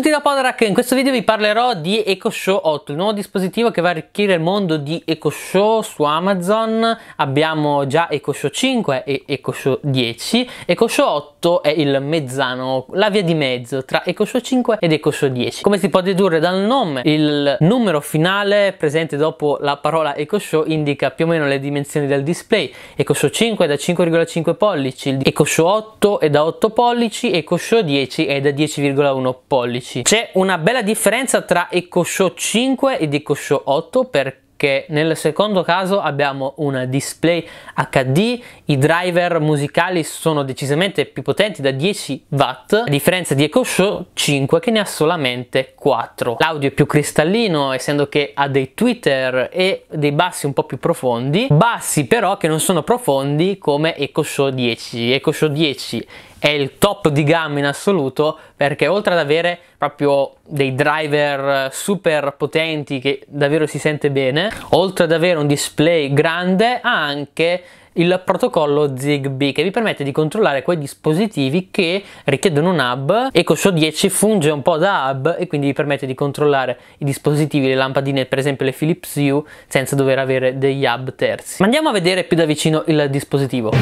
tutti da Podrack, in questo video vi parlerò di EcoShow 8, il nuovo dispositivo che va a arricchire il mondo di EcoShow su Amazon. Abbiamo già EcoShow 5 e EcoShow 10. EcoShow 8 è il mezzano, la via di mezzo tra EcoShow 5 ed EcoShow 10. Come si può dedurre dal nome, il numero finale presente dopo la parola EcoShow indica più o meno le dimensioni del display. EcoShow 5 è da 5,5 pollici, EcoShow 8 è da 8 pollici, EcoShow 10 è da 10,1 pollici. 10. C'è una bella differenza tra EcoShow 5 ed EcoShow 8 perché nel secondo caso abbiamo un display HD, i driver musicali sono decisamente più potenti da 10 watt, a differenza di EcoShow 5 che ne ha solamente 4. L'audio è più cristallino essendo che ha dei tweeter e dei bassi un po' più profondi, bassi però che non sono profondi come EcoShow 10. EcoShow 10 è il top di gamma in assoluto perché oltre ad avere proprio dei driver eh, super potenti che davvero si sente bene, oltre ad avere un display grande ha anche il protocollo ZigBee che vi permette di controllare quei dispositivi che richiedono un hub e con Coscio 10 funge un po' da hub e quindi vi permette di controllare i dispositivi, le lampadine, per esempio le Philips Hue senza dover avere degli hub terzi. Ma andiamo a vedere più da vicino il dispositivo.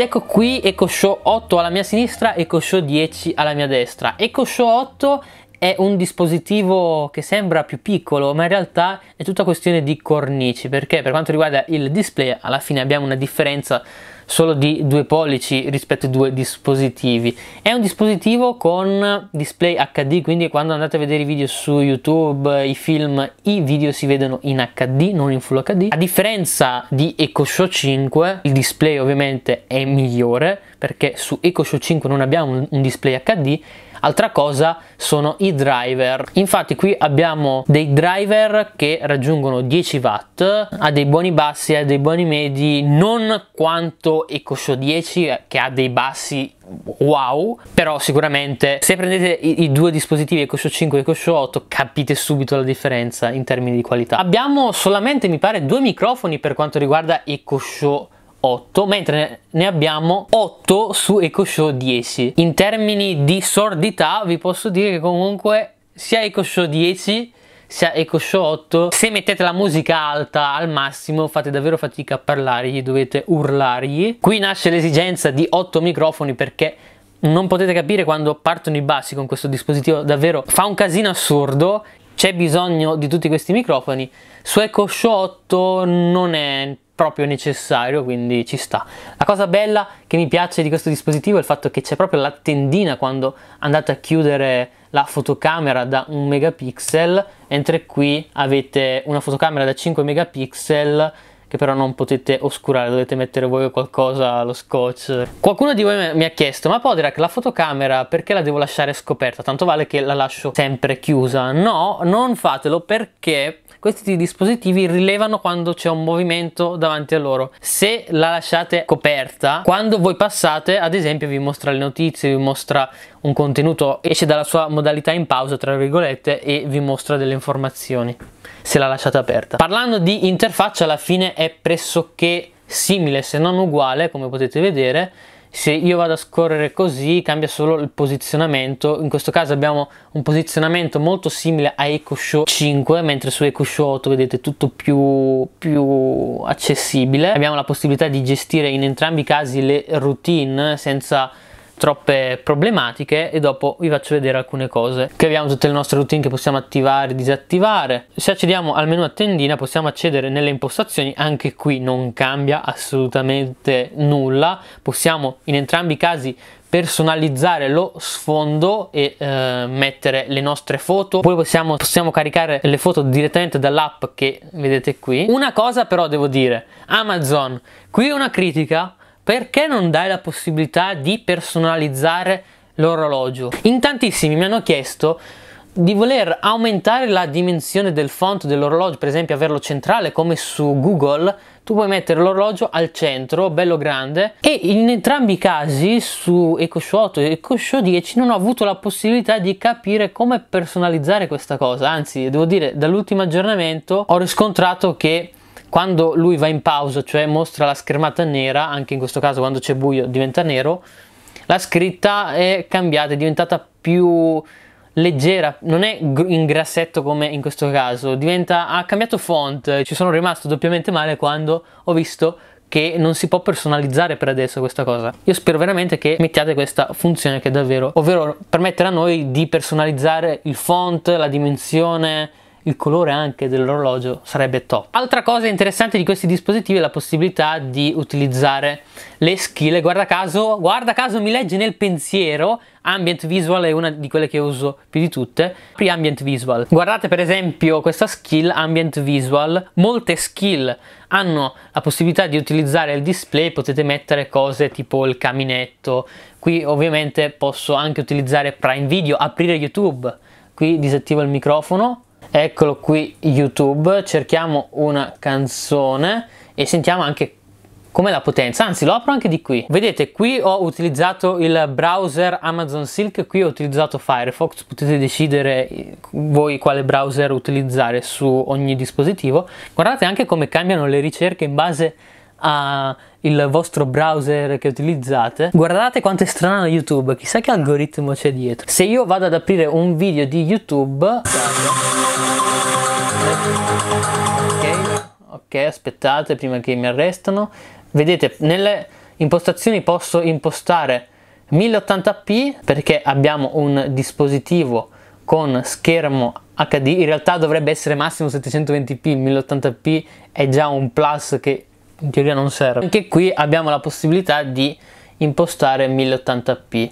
Ed ecco qui EcoShow 8 alla mia sinistra, EcoShow 10 alla mia destra. EcoShow 8 è un dispositivo che sembra più piccolo, ma in realtà è tutta questione di cornici, perché per quanto riguarda il display, alla fine abbiamo una differenza solo di due pollici rispetto ai due dispositivi. È un dispositivo con display HD, quindi quando andate a vedere i video su YouTube, i film, i video si vedono in HD, non in Full HD. A differenza di EcoShow 5, il display ovviamente è migliore, perché su EcoShow 5 non abbiamo un display HD, Altra cosa sono i driver. Infatti qui abbiamo dei driver che raggiungono 10 watt, ha dei buoni bassi, ha dei buoni medi, non quanto EcoShow 10 eh, che ha dei bassi wow, però sicuramente se prendete i, i due dispositivi EcoShow 5 e EcoShow 8 capite subito la differenza in termini di qualità. Abbiamo solamente mi pare due microfoni per quanto riguarda EcoShow 8 8, mentre ne abbiamo 8 su EcoShow 10. In termini di sordità vi posso dire che comunque sia EcoShow 10 sia EcoShow 8, se mettete la musica alta al massimo fate davvero fatica a parlargli, dovete urlargli. Qui nasce l'esigenza di 8 microfoni perché non potete capire quando partono i bassi con questo dispositivo, davvero fa un casino assurdo. C'è bisogno di tutti questi microfoni. Su EcoShow 8 non è proprio necessario, quindi ci sta. La cosa bella che mi piace di questo dispositivo è il fatto che c'è proprio la tendina quando andate a chiudere la fotocamera da un megapixel, mentre qui avete una fotocamera da 5 megapixel che però non potete oscurare, dovete mettere voi qualcosa, allo scotch. Qualcuno di voi mi ha chiesto, ma Poderac, la fotocamera perché la devo lasciare scoperta? Tanto vale che la lascio sempre chiusa. No, non fatelo perché questi dispositivi rilevano quando c'è un movimento davanti a loro. Se la lasciate coperta, quando voi passate, ad esempio, vi mostra le notizie, vi mostra un contenuto, esce dalla sua modalità in pausa, tra virgolette, e vi mostra delle informazioni se l'ha lasciata aperta. Parlando di interfaccia alla fine è pressoché simile se non uguale come potete vedere se io vado a scorrere così cambia solo il posizionamento in questo caso abbiamo un posizionamento molto simile a EcoShow 5 mentre su EcoShow 8 vedete tutto più, più accessibile abbiamo la possibilità di gestire in entrambi i casi le routine senza troppe problematiche e dopo vi faccio vedere alcune cose che abbiamo tutte le nostre routine che possiamo attivare disattivare se accediamo al menu a tendina possiamo accedere nelle impostazioni anche qui non cambia assolutamente nulla possiamo in entrambi i casi personalizzare lo sfondo e eh, mettere le nostre foto poi possiamo, possiamo caricare le foto direttamente dall'app che vedete qui una cosa però devo dire Amazon qui una critica perché non dai la possibilità di personalizzare l'orologio? In tantissimi mi hanno chiesto di voler aumentare la dimensione del font dell'orologio, per esempio averlo centrale come su Google, tu puoi mettere l'orologio al centro, bello grande, e in entrambi i casi su EcoShot e EcoShow 10 non ho avuto la possibilità di capire come personalizzare questa cosa, anzi devo dire dall'ultimo aggiornamento ho riscontrato che quando lui va in pausa, cioè mostra la schermata nera, anche in questo caso quando c'è buio diventa nero, la scritta è cambiata, è diventata più leggera, non è in grassetto come in questo caso, diventa, ha cambiato font, ci sono rimasto doppiamente male quando ho visto che non si può personalizzare per adesso questa cosa. Io spero veramente che mettiate questa funzione che è davvero, ovvero permettere a noi di personalizzare il font, la dimensione, il colore anche dell'orologio sarebbe top. Altra cosa interessante di questi dispositivi è la possibilità di utilizzare le skill. Guarda caso, guarda caso mi legge nel pensiero. Ambient Visual è una di quelle che uso più di tutte. Pre-Ambient Visual. Guardate per esempio questa skill Ambient Visual. Molte skill hanno la possibilità di utilizzare il display, potete mettere cose tipo il caminetto. Qui ovviamente posso anche utilizzare Prime Video, aprire YouTube. Qui disattivo il microfono, Eccolo qui YouTube, cerchiamo una canzone e sentiamo anche come la potenza, anzi lo apro anche di qui. Vedete qui ho utilizzato il browser Amazon Silk, qui ho utilizzato Firefox, potete decidere eh, voi quale browser utilizzare su ogni dispositivo. Guardate anche come cambiano le ricerche in base a al vostro browser che utilizzate guardate quanto è strana youtube chissà che algoritmo c'è dietro se io vado ad aprire un video di youtube ok, aspettate prima che mi arrestano vedete nelle impostazioni posso impostare 1080p perché abbiamo un dispositivo con schermo HD in realtà dovrebbe essere massimo 720p 1080p è già un plus che in teoria non serve. Anche qui abbiamo la possibilità di impostare 1080p.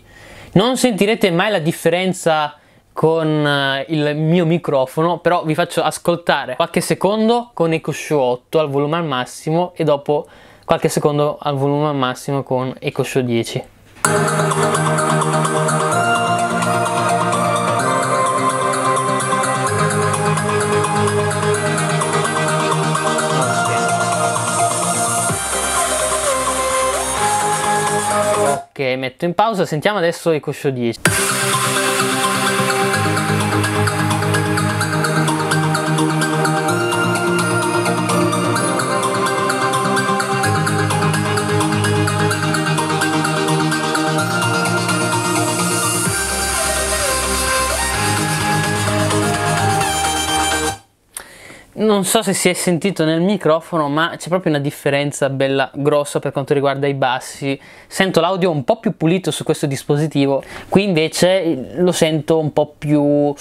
Non sentirete mai la differenza con eh, il mio microfono, però vi faccio ascoltare qualche secondo con Eco Show 8 al volume al massimo e dopo qualche secondo al volume al massimo con Eco Show 10. Ok, metto in pausa, sentiamo adesso i Coscio 10. non so se si è sentito nel microfono, ma c'è proprio una differenza bella grossa per quanto riguarda i bassi. Sento l'audio un po' più pulito su questo dispositivo, qui invece lo sento un po' più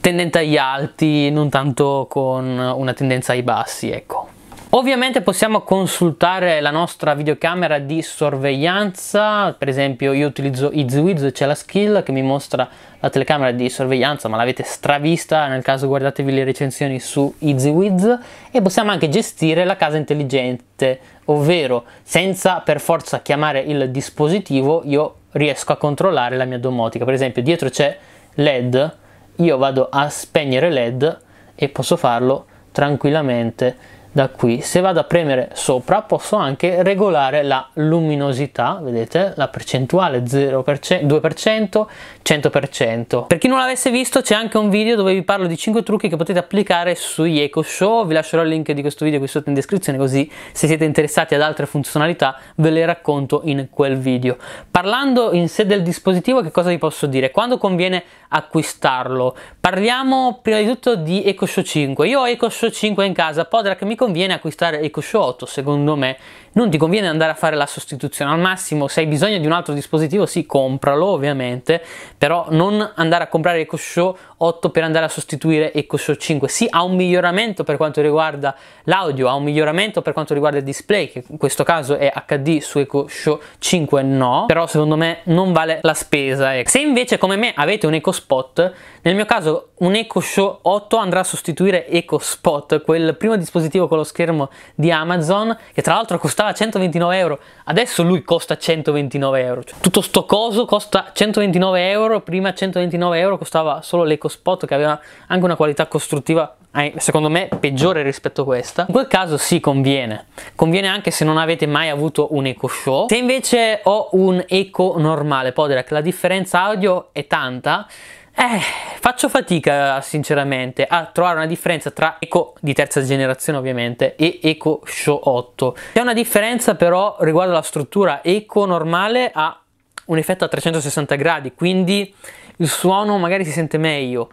tendente agli alti, non tanto con una tendenza ai bassi, ecco. Ovviamente possiamo consultare la nostra videocamera di sorveglianza, per esempio io utilizzo EasyWiz, c'è la skill che mi mostra la telecamera di sorveglianza, ma l'avete stravista, nel caso guardatevi le recensioni su EasyWiz e possiamo anche gestire la casa intelligente, ovvero senza per forza chiamare il dispositivo io riesco a controllare la mia domotica, per esempio dietro c'è LED, io vado a spegnere LED e posso farlo tranquillamente da qui se vado a premere sopra posso anche regolare la luminosità vedete la percentuale 0% 2% 100% per chi non l'avesse visto c'è anche un video dove vi parlo di 5 trucchi che potete applicare sugli eco show vi lascerò il link di questo video qui sotto in descrizione così se siete interessati ad altre funzionalità ve le racconto in quel video parlando in sé del dispositivo che cosa vi posso dire quando conviene acquistarlo parliamo prima di tutto di eco show 5 io ho eco show 5 in casa Podrac mi conviene acquistare EcoShot, secondo me non ti conviene andare a fare la sostituzione. Al massimo, se hai bisogno di un altro dispositivo, sì, compralo ovviamente, però non andare a comprare EcoShow 8 per andare a sostituire EcoShow 5. Sì, ha un miglioramento per quanto riguarda l'audio, ha un miglioramento per quanto riguarda il display, che in questo caso è HD su EcoShow 5 no, però secondo me non vale la spesa. Ecco. Se invece come me avete un EcoSpot, nel mio caso un EcoShow 8 andrà a sostituire EcoSpot, quel primo dispositivo con lo schermo di Amazon, che tra l'altro costava 129 euro, adesso lui costa 129 euro. Cioè, tutto sto coso costa 129 euro, prima 129 euro costava solo l'EcoSpot spot che aveva anche una qualità costruttiva eh, secondo me peggiore rispetto a questa in quel caso si sì, conviene conviene anche se non avete mai avuto un eco show se invece ho un eco normale Poderac la differenza audio è tanta eh, faccio fatica sinceramente a trovare una differenza tra Eco di terza generazione ovviamente e Eco Show 8. C'è una differenza però riguardo alla struttura, Eco normale ha un effetto a 360 gradi, quindi il suono magari si sente meglio,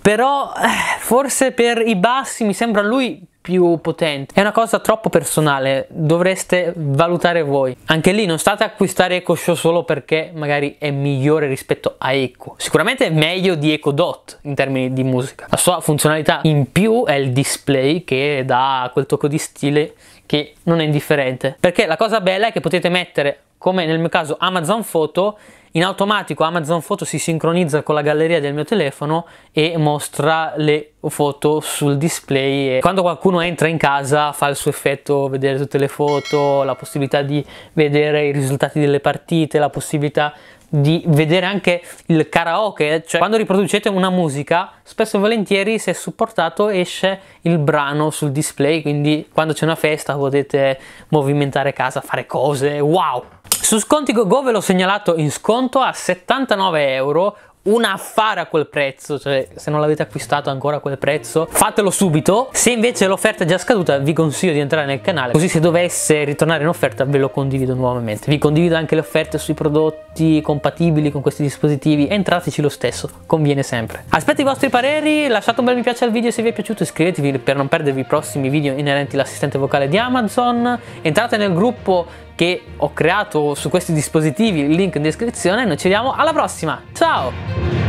però eh, forse per i bassi mi sembra lui più potente. È una cosa troppo personale, dovreste valutare voi. Anche lì non state a acquistare Echo Show solo perché magari è migliore rispetto a Echo. Sicuramente è meglio di Echo Dot in termini di musica. La sua funzionalità in più è il display che dà quel tocco di stile che non è indifferente. Perché la cosa bella è che potete mettere come nel mio caso Amazon Photo, in automatico Amazon Photo si sincronizza con la galleria del mio telefono e mostra le foto sul display e quando qualcuno entra in casa fa il suo effetto vedere tutte le foto, la possibilità di vedere i risultati delle partite, la possibilità di vedere anche il karaoke, cioè quando riproducete una musica, spesso e volentieri se supportato esce il brano sul display, quindi quando c'è una festa potete movimentare casa, fare cose, wow! Su Sconti Go ve l'ho segnalato in sconto a 79 euro un affare a quel prezzo, cioè se non l'avete acquistato ancora a quel prezzo, fatelo subito. Se invece l'offerta è già scaduta, vi consiglio di entrare nel canale, così se dovesse ritornare in offerta ve lo condivido nuovamente. Vi condivido anche le offerte sui prodotti compatibili con questi dispositivi, entrateci lo stesso, conviene sempre. Aspetto i vostri pareri, lasciate un bel mi piace al video se vi è piaciuto, iscrivetevi per non perdervi i prossimi video inerenti all'assistente vocale di Amazon, entrate nel gruppo che ho creato su questi dispositivi, il link in descrizione, noi ci vediamo alla prossima, ciao!